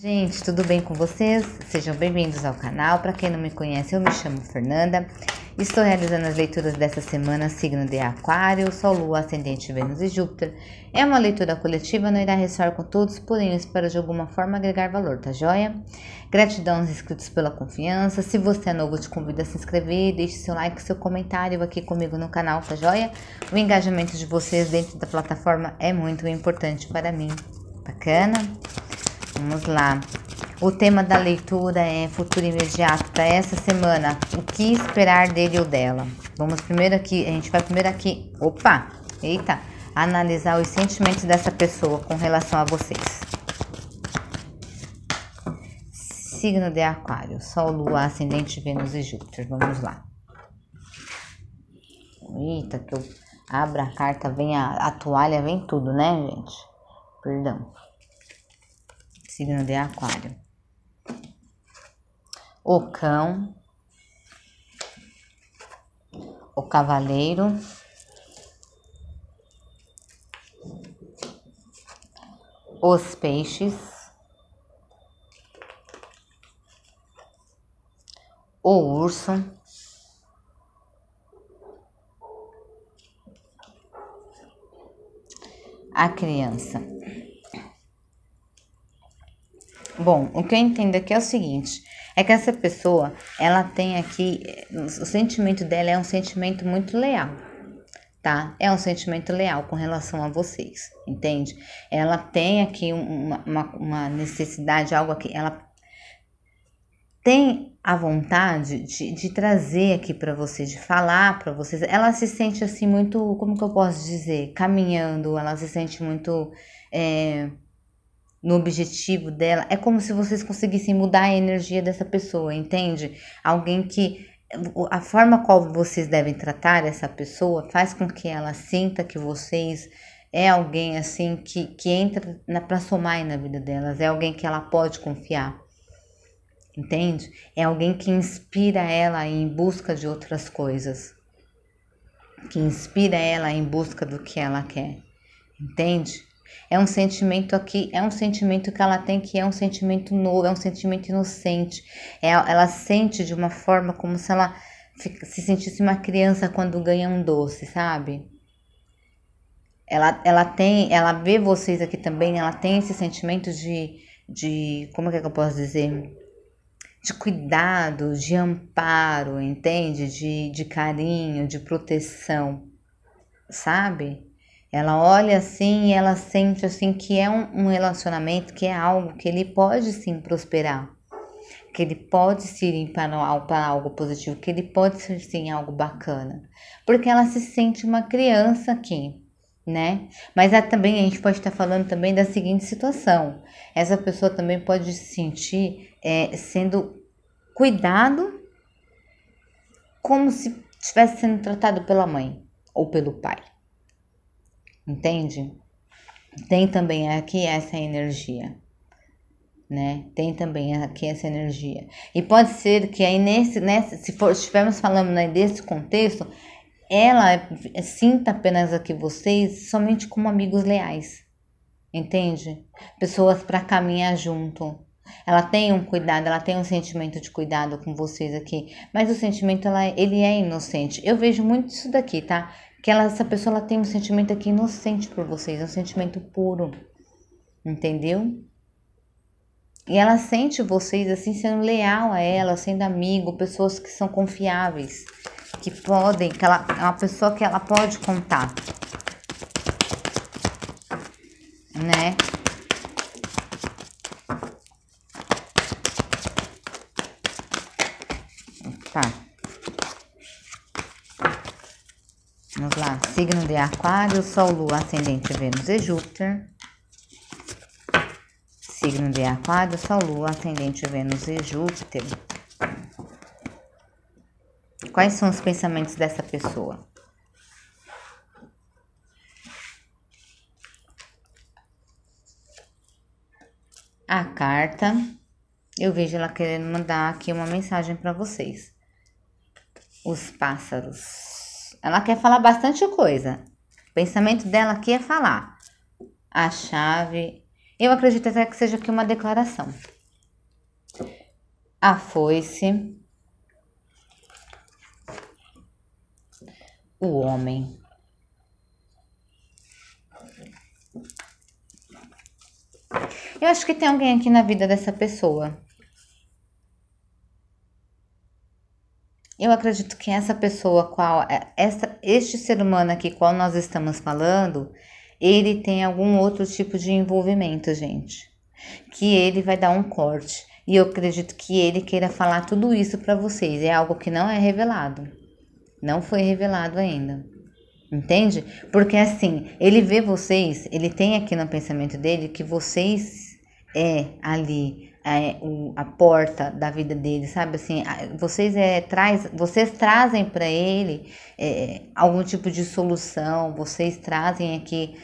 Gente, tudo bem com vocês? Sejam bem-vindos ao canal. Para quem não me conhece, eu me chamo Fernanda. Estou realizando as leituras dessa semana, signo de Aquário, Sol, Lua, Ascendente, Vênus e Júpiter. É uma leitura coletiva, não irá ressoar com todos, porém eu espero de alguma forma agregar valor, tá joia? Gratidão aos inscritos pela confiança. Se você é novo, te convido a se inscrever, deixe seu like, seu comentário aqui comigo no canal, tá joia? O engajamento de vocês dentro da plataforma é muito importante para mim. Bacana? Vamos lá. O tema da leitura é futuro imediato para essa semana. O que esperar dele ou dela? Vamos primeiro aqui, a gente vai primeiro aqui. Opa! Eita! Analisar os sentimentos dessa pessoa com relação a vocês. Signo de Aquário, Sol, Lua, Ascendente, Vênus e Júpiter. Vamos lá. Eita, que eu abra a carta, vem a, a toalha, vem tudo, né, gente? Perdão signo de Aquário. O cão, o cavaleiro, os peixes, o urso, a criança. Bom, o que eu entendo aqui é o seguinte, é que essa pessoa, ela tem aqui, o sentimento dela é um sentimento muito leal, tá? É um sentimento leal com relação a vocês, entende? Ela tem aqui uma, uma, uma necessidade, algo aqui, ela tem a vontade de, de trazer aqui para vocês, de falar para vocês. Ela se sente assim muito, como que eu posso dizer, caminhando, ela se sente muito... É, no objetivo dela, é como se vocês conseguissem mudar a energia dessa pessoa, entende? Alguém que a forma qual vocês devem tratar essa pessoa faz com que ela sinta que vocês é alguém assim que, que entra pra somar na vida delas, é alguém que ela pode confiar. Entende? É alguém que inspira ela em busca de outras coisas. Que inspira ela em busca do que ela quer. Entende? É um sentimento aqui, é um sentimento que ela tem que é um sentimento novo, é um sentimento inocente. É, ela sente de uma forma como se ela se sentisse uma criança quando ganha um doce, sabe? Ela, ela tem, ela vê vocês aqui também, ela tem esse sentimento de, de como é que eu posso dizer? De cuidado, de amparo, entende? De, de carinho, de proteção, sabe? Ela olha assim e ela sente assim que é um, um relacionamento, que é algo que ele pode sim prosperar, que ele pode se ir para, para algo positivo, que ele pode ser sim algo bacana, porque ela se sente uma criança aqui, né? Mas há é também a gente pode estar falando também da seguinte situação: essa pessoa também pode se sentir é, sendo cuidado como se estivesse sendo tratado pela mãe ou pelo pai entende? Tem também aqui essa energia, né? Tem também aqui essa energia. E pode ser que aí nesse, nessa, se for, estivermos falando né, desse contexto, ela sinta apenas aqui vocês somente como amigos leais, entende? Pessoas para caminhar junto. Ela tem um cuidado, ela tem um sentimento de cuidado com vocês aqui, mas o sentimento ela, ele é inocente. Eu vejo muito isso daqui, tá? que ela, essa pessoa ela tem um sentimento aqui inocente por vocês, é um sentimento puro, entendeu? E ela sente vocês assim sendo leal a ela, sendo amigo, pessoas que são confiáveis, que podem, que ela é uma pessoa que ela pode contar. Né? Tá. Vamos lá, signo de Aquário, Sol, Lua, Ascendente, Vênus e Júpiter. Signo de Aquário, Sol, Lua, Ascendente, Vênus e Júpiter. Quais são os pensamentos dessa pessoa? A carta, eu vejo ela querendo mandar aqui uma mensagem para vocês. Os pássaros. Ela quer falar bastante coisa. O pensamento dela aqui é falar. A chave. Eu acredito até que seja aqui uma declaração. A foice. O homem. Eu acho que tem alguém aqui na vida dessa pessoa. Eu acredito que essa pessoa, qual é, essa, este ser humano aqui, qual nós estamos falando, ele tem algum outro tipo de envolvimento, gente, que ele vai dar um corte. E eu acredito que ele queira falar tudo isso para vocês. É algo que não é revelado, não foi revelado ainda. Entende? Porque assim, ele vê vocês, ele tem aqui no pensamento dele que vocês é ali a, é, a, porta da vida dele, sabe? Assim, vocês é, traz, vocês trazem para ele é, algum tipo de solução, vocês trazem aqui.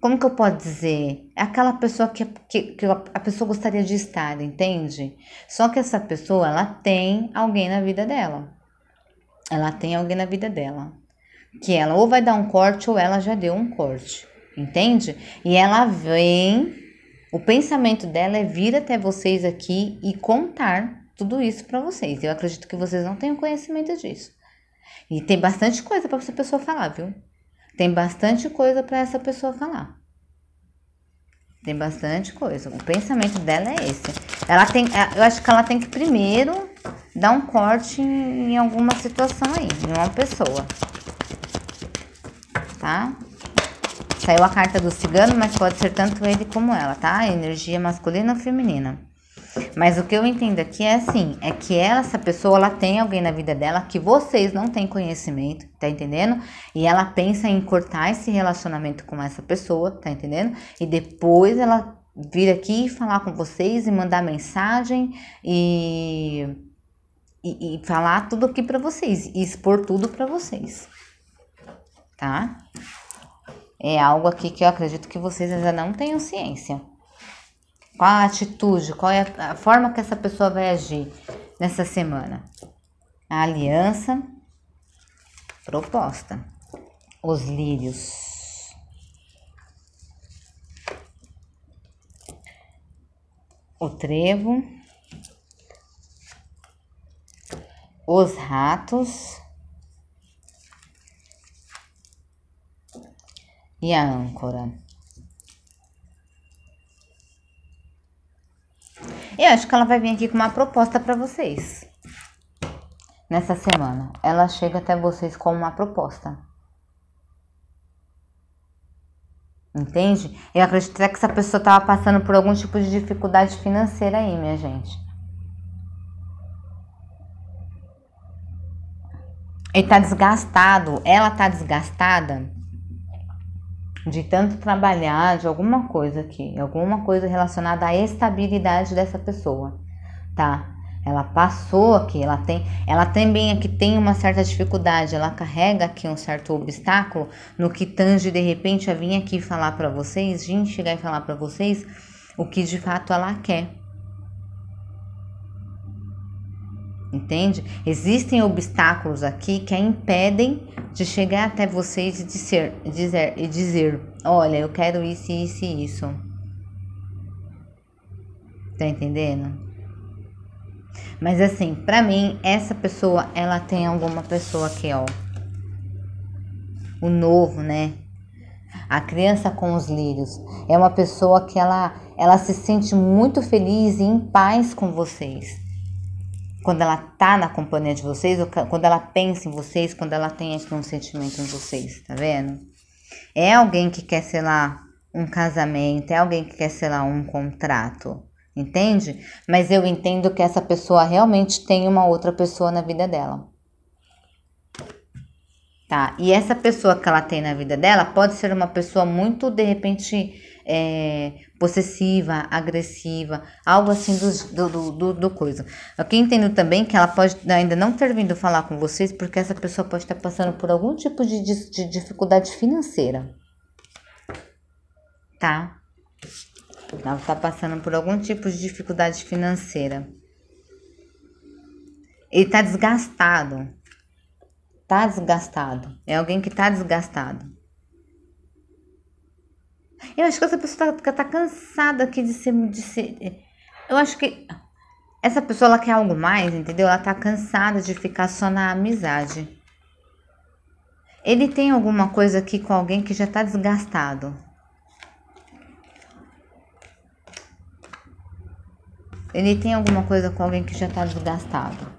Como que eu posso dizer? É aquela pessoa que, que, que a pessoa gostaria de estar, entende? Só que essa pessoa, ela tem alguém na vida dela. Ela tem alguém na vida dela. Que ela ou vai dar um corte ou ela já deu um corte, entende? E ela vem o pensamento dela é vir até vocês aqui e contar tudo isso para vocês. Eu acredito que vocês não tenham conhecimento disso. E tem bastante coisa para essa pessoa falar, viu? Tem bastante coisa para essa pessoa falar. Tem bastante coisa. O pensamento dela é esse. Ela tem, é, eu acho que ela tem que primeiro dar um corte em, em alguma situação aí, em uma pessoa. Tá? Saiu a carta do cigano, mas pode ser tanto ele como ela, tá? Energia masculina ou feminina. Mas o que eu entendo aqui é assim, é que ela, essa pessoa, ela tem alguém na vida dela que vocês não têm conhecimento, tá entendendo? E ela pensa em cortar esse relacionamento com essa pessoa, tá entendendo? E depois ela vir aqui falar com vocês e mandar mensagem e e, e falar tudo aqui para vocês, e expor tudo para vocês. Tá? é algo aqui que eu acredito que vocês ainda não tenham ciência. Qual a atitude, qual é a forma que essa pessoa vai agir nessa semana? A aliança proposta. Os lírios. O trevo. Os ratos. e a âncora. Eu acho que ela vai vir aqui com uma proposta para vocês. Nessa semana, ela chega até vocês com uma proposta. Entende? Eu acredito que essa pessoa tava passando por algum tipo de dificuldade financeira aí, minha gente. Ele tá desgastado, ela tá desgastada de tanto trabalhar, de alguma coisa aqui, alguma coisa relacionada à estabilidade dessa pessoa, tá? Ela passou aqui, ela tem, ela também aqui tem uma certa dificuldade, ela carrega aqui um certo obstáculo no que tange de repente a vir aqui falar para vocês, gente chegar e falar para vocês o que de fato ela quer entende? Existem obstáculos aqui que a impedem de chegar até vocês e dizer, dizer, e dizer olha, eu quero isso, isso e isso. Tá entendendo? Mas assim, para mim, essa pessoa, ela tem alguma pessoa aqui, ó. O novo, né? A criança com os lírios. É uma pessoa que ela, ela se sente muito feliz e em paz com vocês quando ela tá na companhia de vocês, ou quando ela pensa em vocês, quando ela tem aqui um sentimento em vocês, tá vendo? É alguém que quer, sei lá, um casamento, é alguém que quer, sei lá, um contrato, entende? Mas eu entendo que essa pessoa realmente tem uma outra pessoa na vida dela. Tá? E essa pessoa que ela tem na vida dela pode ser uma pessoa muito, de repente, é, possessiva, agressiva, algo assim do, do, do, do coisa. Aqui entendo também que ela pode ainda não ter vindo falar com vocês, porque essa pessoa pode estar passando por algum tipo de, de, de dificuldade financeira. Tá? Ela está passando por algum tipo de dificuldade financeira. Ele está desgastado. Está desgastado. É alguém que está desgastado. Eu acho que essa pessoa tá, tá cansada aqui de ser, de ser. É, eu acho que essa pessoa ela quer algo mais, entendeu? Ela tá cansada de ficar só na amizade. Ele tem alguma coisa aqui com alguém que já tá desgastado. Ele tem alguma coisa com alguém que já tá desgastado.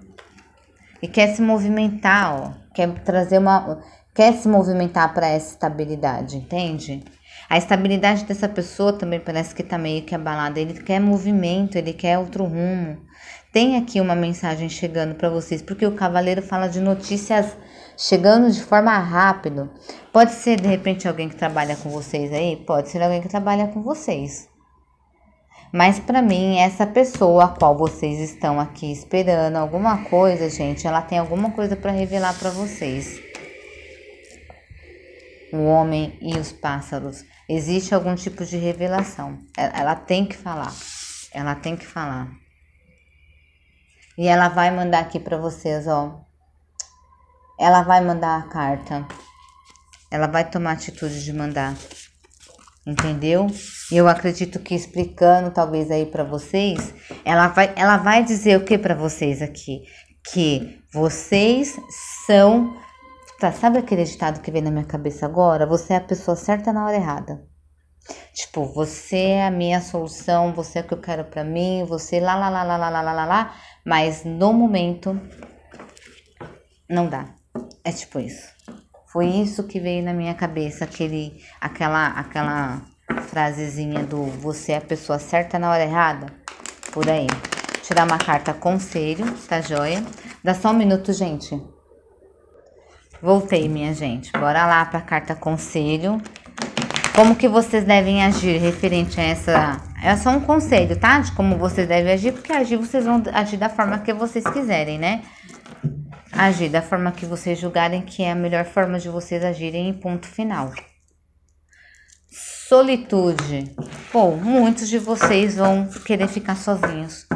E quer se movimentar, ó. Quer trazer uma. Quer se movimentar para essa estabilidade, entende? A estabilidade dessa pessoa também parece que está meio que abalada. Ele quer movimento, ele quer outro rumo. Tem aqui uma mensagem chegando para vocês, porque o cavaleiro fala de notícias chegando de forma rápida. Pode ser de repente alguém que trabalha com vocês aí, pode ser alguém que trabalha com vocês. Mas para mim, essa pessoa a qual vocês estão aqui esperando alguma coisa, gente, ela tem alguma coisa para revelar para vocês. O homem e os pássaros existe algum tipo de revelação. Ela tem que falar. Ela tem que falar. E ela vai mandar aqui para vocês, ó. Ela vai mandar a carta. Ela vai tomar atitude de mandar. Entendeu? E eu acredito que explicando talvez aí para vocês, ela vai ela vai dizer o que para vocês aqui? Que vocês são Tá, sabe aquele ditado que vem na minha cabeça agora? Você é a pessoa certa na hora errada. Tipo, você é a minha solução, você é o que eu quero para mim, você lá, lá, lá, lá, lá, lá, lá, lá, lá, mas no momento não dá. É tipo isso. Foi isso que veio na minha cabeça, aquele, aquela, aquela frasezinha do você é a pessoa certa na hora errada. Por aí. Tirar uma carta conselho, tá joia? Dá só um minuto, gente. Voltei, minha gente. Bora lá para carta conselho. Como que vocês devem agir referente a essa... É só um conselho, tá? De como vocês devem agir, porque agir vocês vão agir da forma que vocês quiserem, né? Agir da forma que vocês julgarem que é a melhor forma de vocês agirem em ponto final. Solitude. Bom, muitos de vocês vão querer ficar sozinhos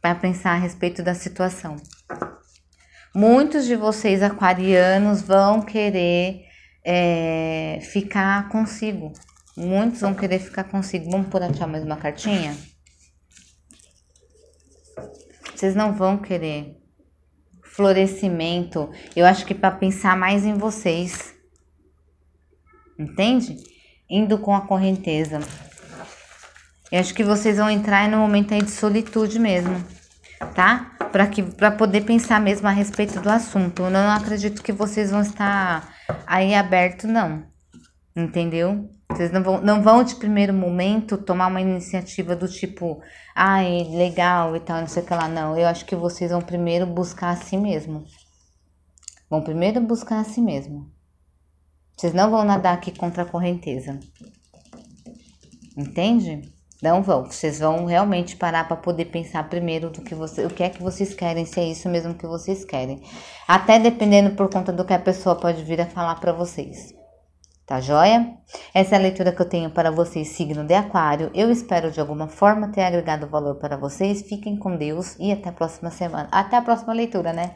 para pensar a respeito da situação. Muitos de vocês aquarianos vão querer é, ficar consigo. Muitos vão querer ficar consigo. Vamos por aqui mais uma cartinha? Vocês não vão querer florescimento. Eu acho que para pensar mais em vocês. Entende? Indo com a correnteza. Eu acho que vocês vão entrar no momento aí de solitude mesmo, tá? para que para poder pensar mesmo a respeito do assunto. Eu não acredito que vocês vão estar aí aberto não. Entendeu? Vocês não vão, não vão de primeiro momento tomar uma iniciativa do tipo, ai, legal e tal, não sei o que lá, não. Eu acho que vocês vão primeiro buscar a si mesmo. Vão primeiro buscar a si mesmo. Vocês não vão nadar aqui contra a correnteza. Entende? Não vão, vocês vão realmente parar para poder pensar primeiro do que você, o que é que vocês querem, se é isso mesmo que vocês querem. Até dependendo por conta do que a pessoa pode vir a falar para vocês. Tá joia? Essa é a leitura que eu tenho para vocês, signo de Aquário. Eu espero de alguma forma ter agregado valor para vocês. Fiquem com Deus e até a próxima semana. Até a próxima leitura, né?